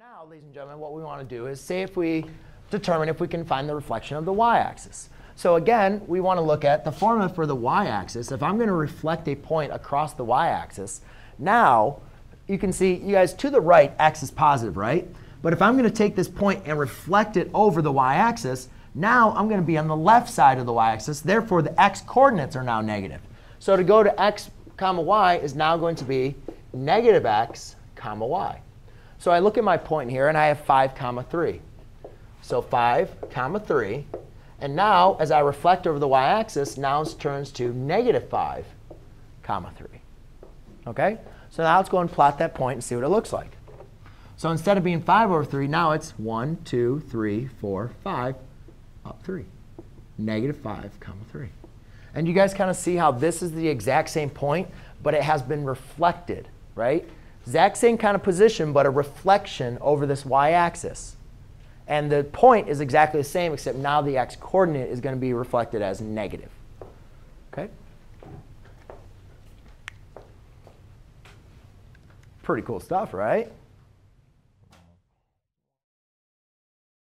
Now, ladies and gentlemen, what we want to do is see if we determine if we can find the reflection of the y-axis. So again, we want to look at the formula for the y-axis. If I'm going to reflect a point across the y-axis, now you can see, you guys, to the right, x is positive, right? But if I'm going to take this point and reflect it over the y-axis, now I'm going to be on the left side of the y-axis. Therefore, the x coordinates are now negative. So to go to x comma y is now going to be negative x comma y. So I look at my point here, and I have 5 comma 3. So 5 comma 3. And now, as I reflect over the y-axis, now it turns to negative 5 comma 3. OK? So now let's go and plot that point and see what it looks like. So instead of being 5 over 3, now it's 1, 2, 3, 4, 5, up 3. Negative 5 comma 3. And you guys kind of see how this is the exact same point, but it has been reflected, right? Exact same kind of position, but a reflection over this y-axis. And the point is exactly the same, except now the x-coordinate is going to be reflected as negative. Okay? Pretty cool stuff, right?